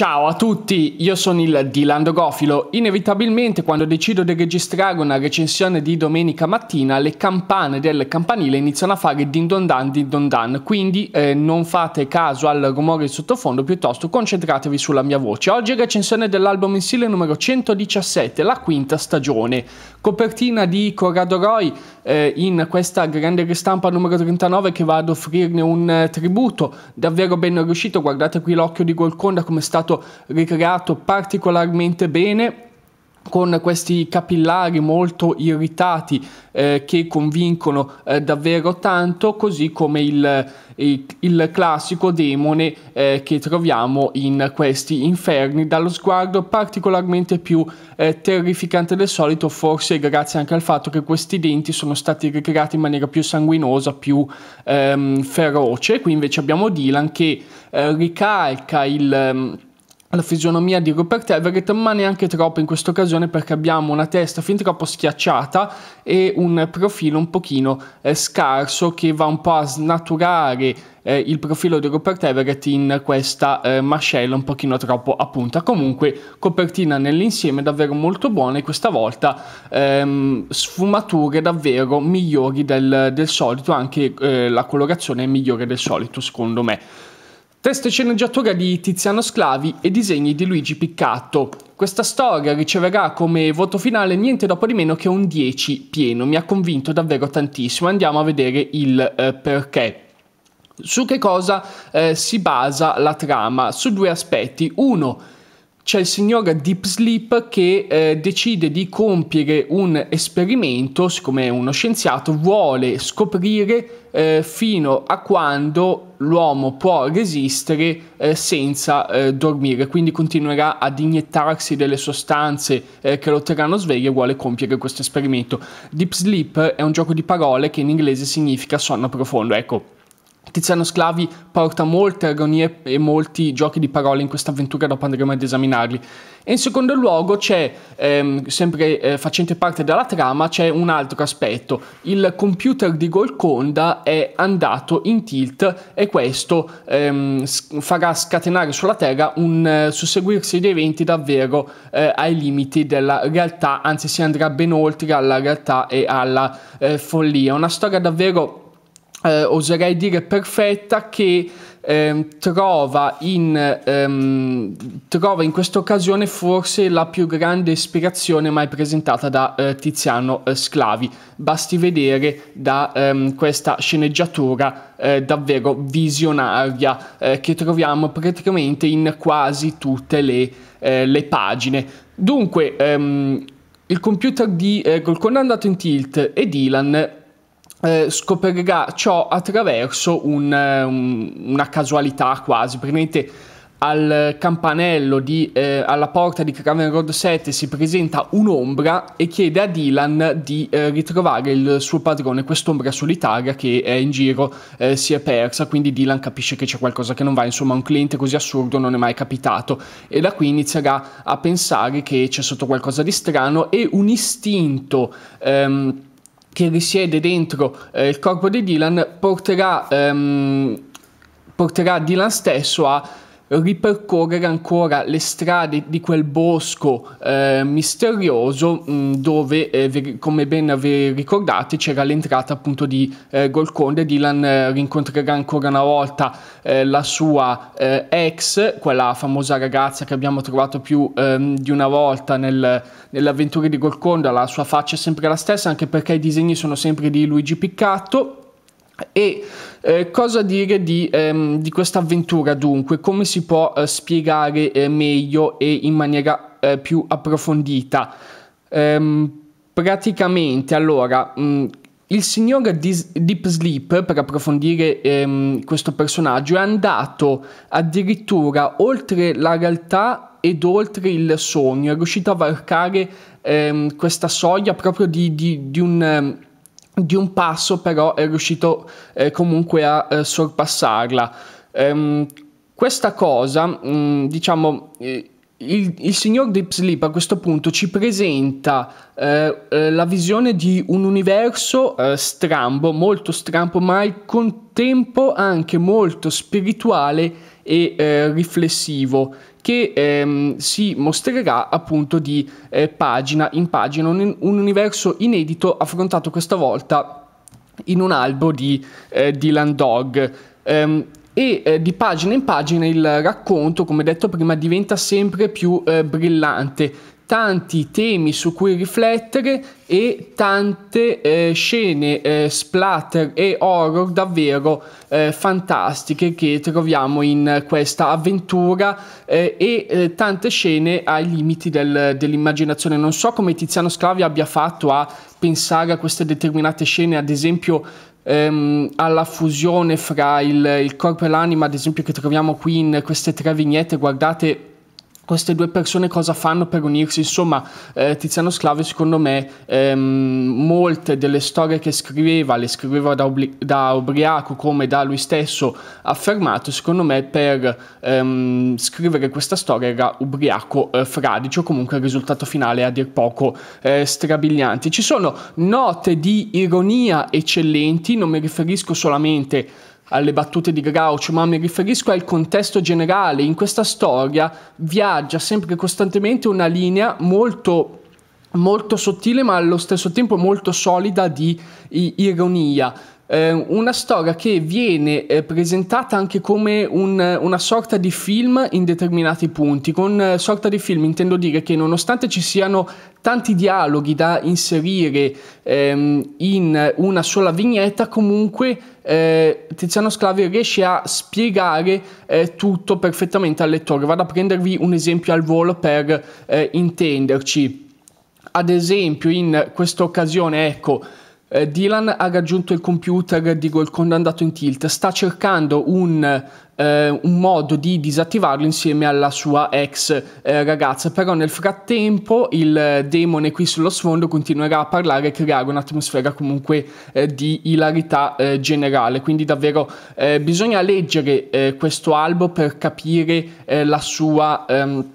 Ciao a tutti, io sono il Dilando Gofilo. Inevitabilmente quando decido di registrare una recensione di domenica mattina le campane del campanile iniziano a fare din don dan din don dan, quindi eh, non fate caso al rumore sottofondo, piuttosto concentratevi sulla mia voce. Oggi recensione dell'album in stile numero 117, la quinta stagione. Copertina di Corrado Roy eh, in questa grande ristampa numero 39 che va ad offrirne un eh, tributo davvero ben riuscito, guardate qui l'occhio di Golconda come è stato stato ricreato particolarmente bene con questi capillari molto irritati eh, che convincono eh, davvero tanto, così come il, il, il classico demone eh, che troviamo in questi inferni, dallo sguardo particolarmente più eh, terrificante del solito, forse grazie anche al fatto che questi denti sono stati ricreati in maniera più sanguinosa, più ehm, feroce. Qui invece abbiamo Dylan che eh, ricalca il ehm, la fisionomia di Rupert Everett, ma neanche troppo in questa occasione perché abbiamo una testa fin troppo schiacciata e un profilo un pochino eh, scarso che va un po' a snaturare eh, il profilo di Rupert Everett in questa eh, mascella un pochino troppo a punta. Comunque copertina nell'insieme davvero molto buona e questa volta ehm, sfumature davvero migliori del, del solito, anche eh, la colorazione è migliore del solito secondo me. Testa sceneggiatura di Tiziano Sclavi e disegni di Luigi Piccato. Questa storia riceverà come voto finale niente dopo di meno che un 10 pieno, mi ha convinto davvero tantissimo, andiamo a vedere il eh, perché. Su che cosa eh, si basa la trama? Su due aspetti. Uno, c'è il signor Deep Sleep che eh, decide di compiere un esperimento, siccome è uno scienziato, vuole scoprire eh, fino a quando l'uomo può resistere eh, senza eh, dormire, quindi continuerà ad iniettarsi delle sostanze eh, che lo terranno sveglio e vuole compiere questo esperimento. Deep Sleep è un gioco di parole che in inglese significa sonno profondo, ecco Tiziano Sclavi porta molte agonie e molti giochi di parole in questa avventura, dopo andremo ad esaminarli. E in secondo luogo c'è, ehm, sempre eh, facente parte della trama, c'è un altro aspetto. Il computer di Golconda è andato in tilt e questo ehm, farà scatenare sulla Terra un eh, susseguirsi di eventi davvero eh, ai limiti della realtà, anzi si andrà ben oltre alla realtà e alla eh, follia. Una storia davvero eh, oserei dire perfetta che eh, trova, in, ehm, trova, in, questa occasione forse la più grande ispirazione mai presentata da eh, Tiziano eh, Sclavi. Basti vedere da ehm, questa sceneggiatura eh, davvero visionaria eh, che troviamo praticamente in quasi tutte le, le pagine. Dunque, ehm, il computer di, Golconda condannato in tilt e Dylan eh, scoprirà ciò attraverso un, eh, un, una casualità quasi, praticamente al campanello di, eh, alla porta di Craven Road 7 si presenta un'ombra e chiede a Dylan di eh, ritrovare il suo padrone, quest'ombra solitaria che è in giro eh, si è persa, quindi Dylan capisce che c'è qualcosa che non va, insomma un cliente così assurdo non è mai capitato e da qui inizierà a pensare che c'è sotto qualcosa di strano e un istinto... Ehm, che risiede dentro eh, il corpo di Dylan porterà, ehm, porterà Dylan stesso a ripercorrere ancora le strade di quel bosco eh, misterioso mh, mm, dove, eh, vi, come ben vi ricordate, c'era l'entrata appunto di eh, Golconda. Dylan eh, rincontrerà ancora una volta eh, la sua eh, ex, quella famosa ragazza che abbiamo trovato più ehm, di una volta nel, nell'avventura di Golconda. La sua faccia è sempre la stessa, anche perché i disegni sono sempre di Luigi Piccato. E eh, cosa dire di, ehm, di questa avventura dunque? Come si può eh, spiegare eh, meglio e in maniera eh, più approfondita? Ehm, praticamente, allora, mh, mm, il signor Dis- Deep Sleep, per approfondire ehm, questo personaggio, è andato addirittura oltre la realtà ed oltre il sogno, è riuscito a varcare ehm, questa soglia proprio di, di, di un ehm, di un passo però è riuscito eh, comunque a eh, sorpassarla. Ehm, questa cosa, mh, mm, diciamo, eh, il, il, signor Deep Sleep a questo punto ci presenta eh, eh, la visione di un universo eh, strambo, molto strambo, ma al contempo anche molto spirituale e eh, riflessivo, che ehm, si mostrerà appunto di eh, pagina in pagina, un, un universo inedito affrontato questa volta in un albo di eh, Dylan Dog. Um, e eh, di pagina in pagina il racconto, come detto prima, diventa sempre più eh, brillante. Tanti temi su cui riflettere e tante eh, scene eh, splatter e horror davvero eh, fantastiche che troviamo in questa avventura eh, e tante scene ai limiti del, dell'immaginazione. Non so come Tiziano Sclavi abbia fatto a pensare a queste determinate scene, ad esempio ehm, alla fusione fra il, il corpo e l'anima, ad esempio, che troviamo qui in queste tre vignette, guardate queste due persone cosa fanno per unirsi. Insomma, eh, Tiziano Sclave, secondo me, ehm, molte delle storie che scriveva, le scriveva da, obli- da, ubriaco, come da lui stesso affermato, secondo me per ehm, scrivere questa storia era ubriaco eh, fradicio, comunque il risultato finale è a dir poco eh, strabiliante. Ci sono note di ironia eccellenti, non mi riferisco solamente alle battute di Groucho, ma mi riferisco al contesto generale. In questa storia viaggia sempre costantemente una linea molto molto sottile ma allo stesso tempo molto solida di ironia. Eh, una storia che viene eh, presentata anche come un, una sorta di film in determinati punti. Con eh, sorta di film intendo dire che nonostante ci siano tanti dialoghi da inserire ehm, in una sola vignetta, comunque eh, Tiziano Sclavi riesce a spiegare eh, tutto perfettamente al lettore. Vado a prendervi un esempio al volo per eh, intenderci. Ad esempio, in questa occasione, ecco, eh, Dylan ha raggiunto il computer, dico il andato in tilt, sta cercando un, eh, un modo di disattivarlo insieme alla sua ex eh, ragazza, però nel frattempo il eh, demone qui sullo sfondo continuerà a parlare e creare un'atmosfera comunque eh, di ilarità eh, generale, quindi davvero bisogna leggere questo albo per capire la sua... Ehm,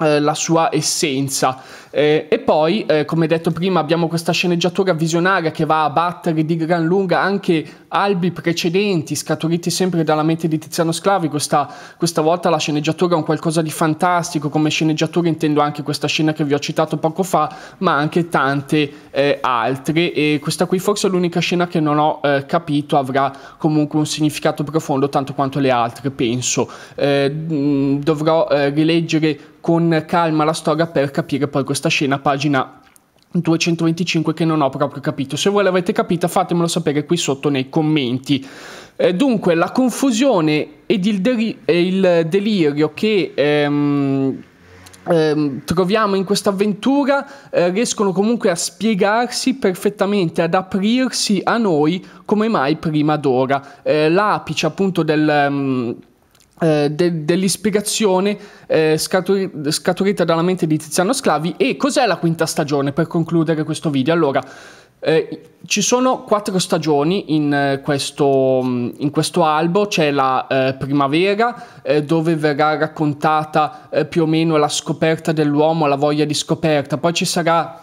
eh, la sua essenza. Eh, e poi, eh, come detto prima, abbiamo questa sceneggiatura visionaria che va a battere di gran lunga anche albi precedenti, scaturiti sempre dalla mente di Tiziano Sclavi. Questa, questa volta la sceneggiatura è un qualcosa di fantastico, come sceneggiatura intendo anche questa scena che vi ho citato poco fa, ma anche tante eh, altre. E questa qui forse è l'unica scena che non ho eh, capito, avrà comunque un significato profondo tanto quanto le altre, penso. Eh, dovrò rileggere con calma la storia per capire poi questa scena, pagina 225 che non ho proprio capito. Se voi l'avete capita fatemelo sapere qui sotto nei commenti. Eh, dunque la confusione ed il, deri- il delirio che... Ehm, ehm, troviamo in questa avventura eh, riescono comunque a spiegarsi perfettamente, ad aprirsi a noi come mai prima d'ora. Eh, l'apice appunto del... Um, eh, de- dell'ispirazione eh, scatur- scaturita dalla mente di Tiziano Sclavi e cos'è la quinta stagione per concludere questo video? Allora, eh, ci sono quattro stagioni in eh, questo, mm, in questo albo, c'è la eh, primavera eh, dove verrà raccontata eh, più o meno la scoperta dell'uomo, la voglia di scoperta, poi ci sarà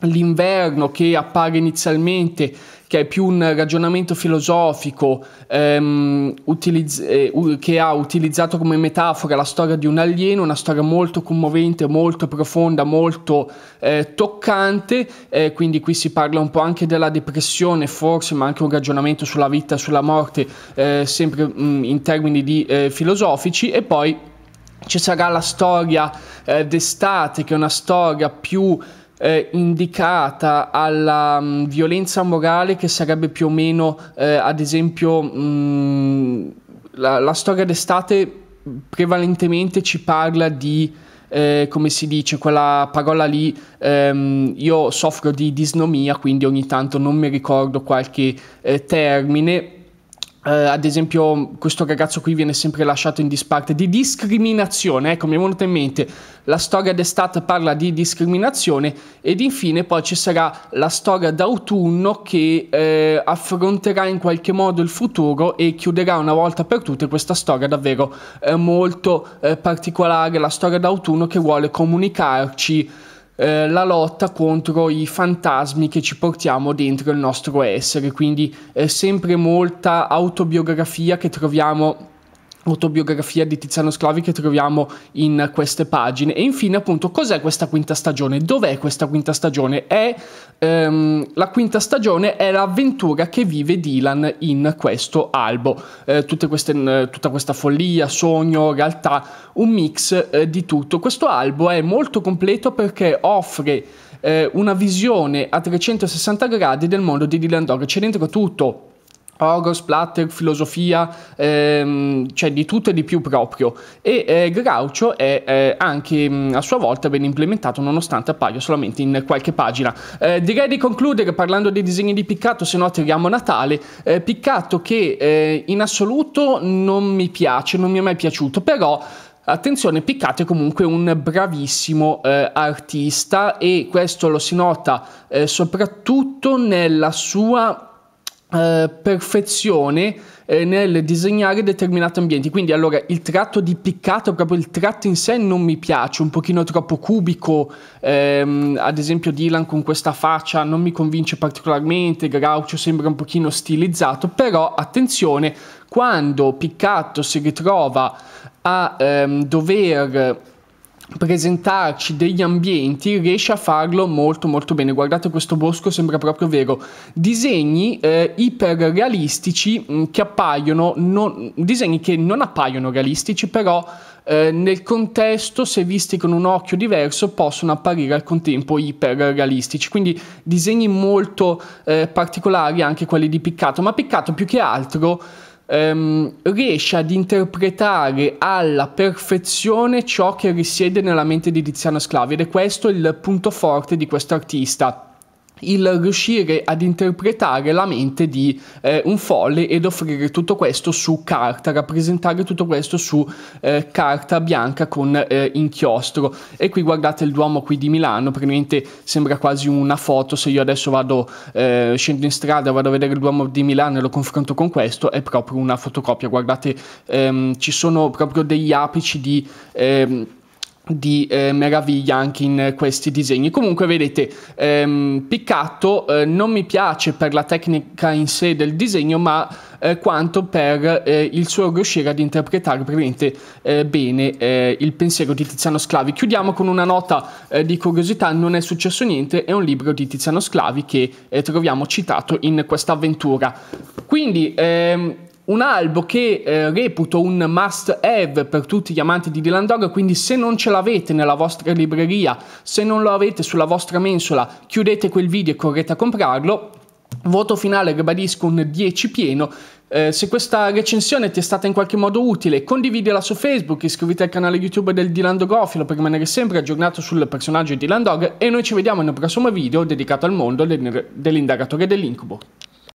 l'inverno che appare inizialmente che è più un ragionamento filosofico ehm, utilizz- eh, che ha utilizzato come metafora la storia di un alieno, una storia molto commovente, molto profonda, molto eh, toccante, eh, quindi qui si parla un po' anche della depressione forse, ma anche un ragionamento sulla vita e sulla morte, eh, sempre mh, mm, in termini di, eh, filosofici, e poi ci sarà la storia eh, d'estate, che è una storia più eh, indicata alla mh, mm, violenza morale che sarebbe più o meno, eh, ad esempio, mh, mm, la, la, storia d'estate prevalentemente ci parla di, eh, come si dice, quella parola lì, ehm, io soffro di disnomia, quindi ogni tanto non mi ricordo qualche eh, termine Uh, ad esempio, questo ragazzo qui viene sempre lasciato in disparte di discriminazione. Ecco, mi è venuta in mente la storia d'estate parla di discriminazione, ed infine poi ci sarà la storia d'autunno che eh, affronterà in qualche modo il futuro e chiuderà una volta per tutte questa storia davvero eh, molto eh, particolare. La storia d'autunno che vuole comunicarci eh, la lotta contro i fantasmi che ci portiamo dentro il nostro essere, quindi eh, sempre molta autobiografia che troviamo autobiografia di Tiziano Sclavi che troviamo in queste pagine e infine appunto cos'è questa quinta stagione dov'è questa quinta stagione è ehm, la quinta stagione è l'avventura che vive Dylan in questo albo eh, queste, tutta questa follia sogno realtà un mix eh, di tutto questo albo è molto completo perché offre eh, una visione a 360 gradi del mondo di Dylan Dog c'è dentro tutto horror, splatter, filosofia, ehm, cioè di tutto e di più proprio. E eh, Groucho è eh, anche mh, mm, a sua volta ben implementato nonostante appaia solamente in qualche pagina. Eh, direi di concludere parlando dei disegni di Piccato, se no tiriamo Natale. Eh, Piccato che eh, in assoluto non mi piace, non mi è mai piaciuto, però... Attenzione, Piccato è comunque un bravissimo eh, artista e questo lo si nota eh, soprattutto nella sua eh, perfezione eh, nel disegnare determinati ambienti quindi allora il tratto di piccato proprio il tratto in sé non mi piace un pochino troppo cubico ehm, ad esempio Dylan con questa faccia non mi convince particolarmente Groucho sembra un pochino stilizzato però attenzione quando Piccato si ritrova a ehm, dover presentarci degli ambienti riesce a farlo molto molto bene guardate questo bosco sembra proprio vero disegni eh, iperrealistici mm, che appaiono non, disegni che non appaiono realistici però eh, nel contesto se visti con un occhio diverso possono apparire al contempo iperrealistici quindi disegni molto eh, particolari anche quelli di Piccato ma Piccato più che altro ehm, riesce ad interpretare alla perfezione ciò che risiede nella mente di Tiziano Sclavi ed è questo il punto forte di questo artista il riuscire ad interpretare la mente di eh, un folle ed offrire tutto questo su carta, rappresentare tutto questo su eh, carta bianca con eh, inchiostro. E qui guardate il Duomo qui di Milano, praticamente sembra quasi una foto, se io adesso vado, eh, scendo in strada, vado a vedere il Duomo di Milano e lo confronto con questo, è proprio una fotocopia. Guardate, ehm, ci sono proprio degli apici di... Ehm, di eh, meraviglia anche in questi disegni. Comunque vedete, ehm, Piccato eh, non mi piace per la tecnica in sé del disegno, ma eh, quanto per eh, il suo riuscire ad interpretare praticamente eh, bene eh, il pensiero di Tiziano Sclavi. Chiudiamo con una nota di curiosità, non è successo niente, è un libro di Tiziano Sclavi che troviamo citato in questa avventura. Quindi... Ehm, un albo che eh, reputo un must have per tutti gli amanti di Dylan Dog, quindi se non ce l'avete nella vostra libreria, se non lo avete sulla vostra mensola, chiudete quel video e correte a comprarlo. Voto finale, ribadisco, un 10 pieno. Eh, se questa recensione ti è stata in qualche modo utile, condividila su Facebook, iscriviti al canale YouTube del Dylan Dogofilo per rimanere sempre aggiornato sul personaggio di Dylan Dog e noi ci vediamo nel prossimo video dedicato al mondo dell'indagatore dell'incubo.